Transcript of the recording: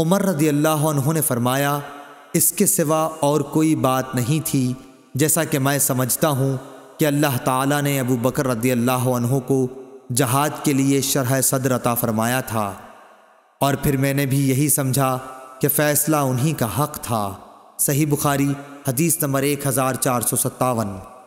उमर रदी अल्लाह उन्होंने फरमाया इसके सिवा और कोई बात नहीं थी जैसा कि मैं समझता हूँ कि अल्लाह ताला ने अबू बकर रदी अल्लाह को जहाद के लिए शरह सदर अता फरमाया था और फिर मैंने भी यही समझा कि फ़ैसला उन्हीं का हक था सही बुखारी हदीस नंबर एक हज़ार चार सौ सत्तावन